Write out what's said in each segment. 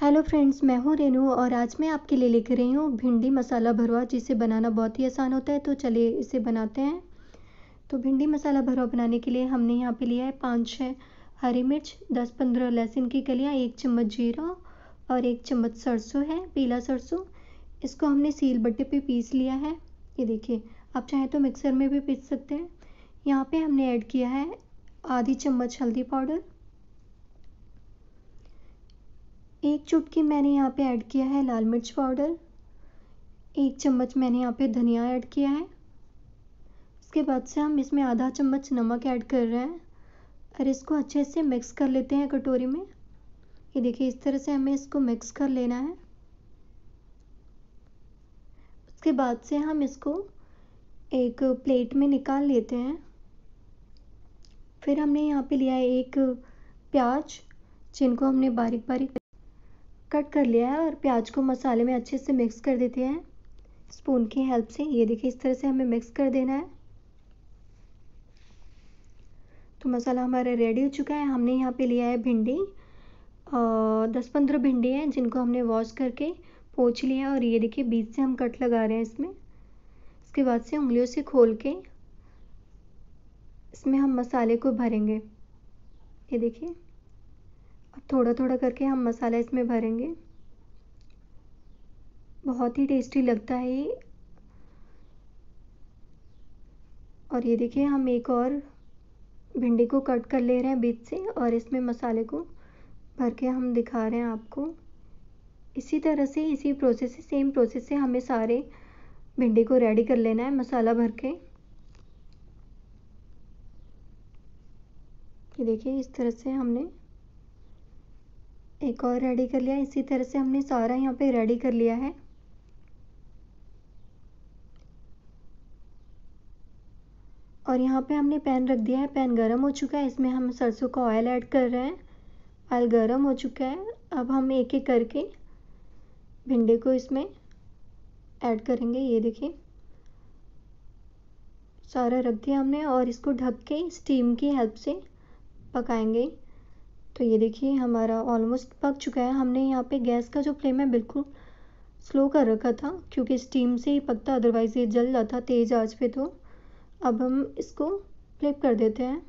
hello friends मैं हूँ रेनू और आज मैं आपके लिए लेकर रही हूँ भिंडी मसाला भरवा जिसे बनाना बहुत ही आसान होता है तो चलिए इसे बनाते हैं तो भिंडी मसाला भरवा बनाने के लिए हमने यहाँ पे लिया है पाँच छः हरी मिर्च दस पंद्रह लहसुन की कलियां एक चम्मच जीरा और एक चम्मच सरसों है पीला सरसों इसको हमने सील बट्टे पर पीस लिया है ये देखिए आप चाहें तो मिक्सर में भी पीस सकते हैं यहाँ पर हमने ऐड किया है आधी चम्मच हल्दी पाउडर एक चुटकी मैंने यहाँ पे ऐड किया है लाल मिर्च पाउडर एक चम्मच मैंने यहाँ पे धनिया ऐड किया है उसके बाद से हम इसमें आधा चम्मच नमक ऐड कर रहे हैं और इसको अच्छे से मिक्स कर लेते हैं कटोरी में ये देखिए इस तरह से हमें इसको मिक्स कर लेना है उसके बाद से हम इसको एक प्लेट में निकाल लेते हैं फिर हमने यहाँ पे लिया है एक प्याज जिनको हमने बारीक बारीक कट कर लिया है और प्याज को मसाले में अच्छे से मिक्स कर देते हैं स्पून की हेल्प से ये देखिए इस तरह से हमें मिक्स कर देना है तो मसाला हमारा रेडी हो चुका है हमने यहाँ पे लिया है भिंडी दस पंद्रह भिंडी हैं जिनको हमने वॉश करके पोछ लिया और ये देखिए बीच से हम कट लगा रहे हैं इसमें इसके बाद से उंगलियों से खोल के इसमें हम मसाले को भरेंगे ये देखिए अब थोड़ा थोड़ा करके हम मसाला इसमें भरेंगे बहुत ही टेस्टी लगता है ये और ये देखिए हम एक और भिंडी को कट कर ले रहे हैं बीच से और इसमें मसाले को भर के हम दिखा रहे हैं आपको इसी तरह से इसी प्रोसेस से सेम प्रोसेस से हमें सारे भिंडी को रेडी कर लेना है मसाला भर के ये देखिए इस तरह से हमने एक और रेडी कर लिया इसी तरह से हमने सारा यहाँ पे रेडी कर लिया है और यहाँ पे हमने पैन रख दिया है पैन गरम हो चुका है इसमें हम सरसों का ऑयल ऐड कर रहे हैं ऑयल गरम हो चुका है अब हम एक एक करके भिंडी को इसमें ऐड करेंगे ये देखिए सारा रख दिया हमने और इसको ढक के स्टीम की हेल्प से पकाएंगे तो ये देखिए हमारा ऑलमोस्ट पक चुका है हमने यहाँ पे गैस का जो फ्लेम है बिल्कुल स्लो कर रखा था क्योंकि स्टीम से ही पकता अदरवाइज़ ये जल जाता तेज़ आज पे तो अब हम इसको फ्लिप कर देते हैं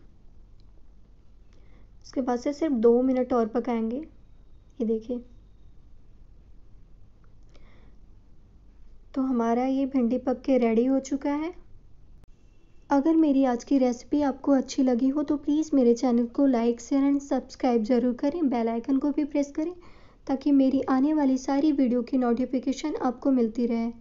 उसके बाद से सिर्फ दो मिनट और पकाएंगे ये देखिए तो हमारा ये भिंडी पक के रेडी हो चुका है अगर मेरी आज की रेसिपी आपको अच्छी लगी हो तो प्लीज़ मेरे चैनल को लाइक शेयर एंड सब्सक्राइब ज़रूर करें बेल आइकन को भी प्रेस करें ताकि मेरी आने वाली सारी वीडियो की नोटिफिकेशन आपको मिलती रहे